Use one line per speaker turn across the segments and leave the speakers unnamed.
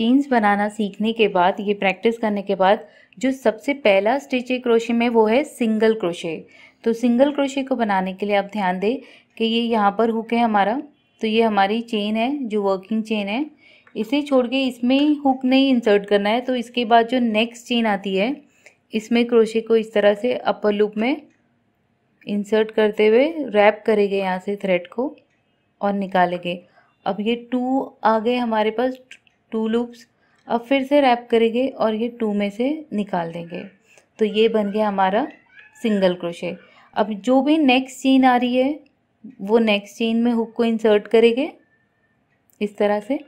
chains बनाना सीखने के बाद ये प्रैक्टिस करने के बाद जो सबसे पहला स्टिच है क्रोशे में वो है सिंगल क्रोशे तो सिंगल क्रोशे को बनाने के लिए आप ध्यान दें कि ये यहाँ पर हुक है हमारा तो ये हमारी चेन है जो वर्किंग चेन है इसे छोड़ के इसमें हुक नहीं इंसर्ट करना है तो इसके बाद जो नेक्स्ट चेन आती है इसमें क्रोशे को इस तरह से अपर लूप में इंसर्ट करते हुए रैप करेंगे यहाँ से थ्रेड को और निकालेंगे अब ये टू आ गए हमारे पास टू लूप्स अब फिर से रैप करेंगे और ये टू में से निकाल देंगे तो ये बन गया हमारा सिंगल क्रोशे अब जो भी नेक्स्ट चेन आ रही है वो नेक्स्ट चेन में हुक को इंसर्ट करेंगे इस तरह से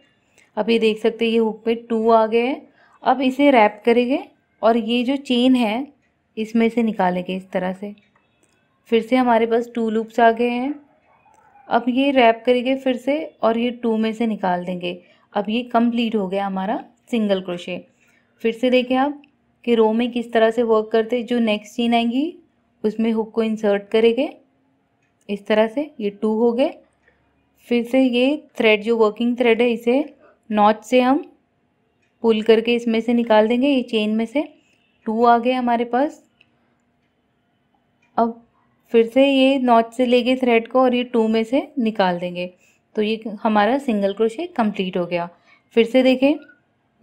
अब ये देख सकते हैं ये हुक पे टू आ गए हैं अब इसे रैप करेंगे और ये जो चेन है इसमें से निकालेंगे इस तरह से फिर से हमारे पास टू लूप्स आ गए हैं अब ये रैप करेंगे फिर से और ये टू में से निकाल देंगे अब ये कंप्लीट हो गया हमारा सिंगल क्रोशे फिर से देखें आप कि रो में किस तरह से वर्क करते जो नेक्स्ट चीन आएंगी उसमें हुक को इंसर्ट करेंगे इस तरह से ये टू हो गए फिर से ये थ्रेड जो वर्किंग थ्रेड है इसे नॉच से हम पुल करके इसमें से निकाल देंगे ये चेन में से टू आ गए हमारे पास अब फिर से ये नॉच से लेके थ्रेड को और ये टू में से निकाल देंगे तो ये हमारा सिंगल क्रोशे कंप्लीट हो गया फिर से देखें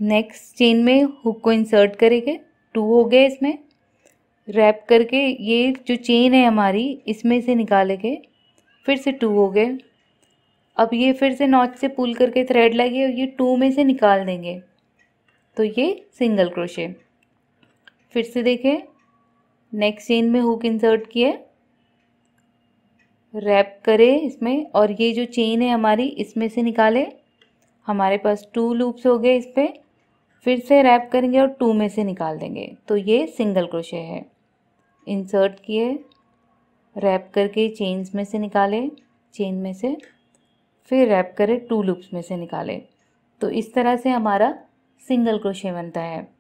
नेक्स्ट चेन में हुक को इंसर्ट करेंगे टू हो गए इसमें रैप करके ये जो चेन है हमारी इसमें से निकालेंगे फिर से टू हो गए अब ये फिर से नॉच से पुल करके थ्रेड लगे और ये टू में से निकाल देंगे तो ये सिंगल क्रोशे फिर से देखें नेक्स्ट चेन में हुक इंसर्ट किया रैप करें इसमें और ये जो चेन है हमारी इसमें से निकालें हमारे पास टू लूप्स हो गए इस पर फिर से रैप करेंगे और टू में से निकाल देंगे तो ये सिंगल क्रोशे है इंसर्ट किए रैप करके चेन्स में से निकालें चेन में से फिर रैप करें टू लूप्स में से निकालें तो इस तरह से हमारा सिंगल क्रोशे बनता है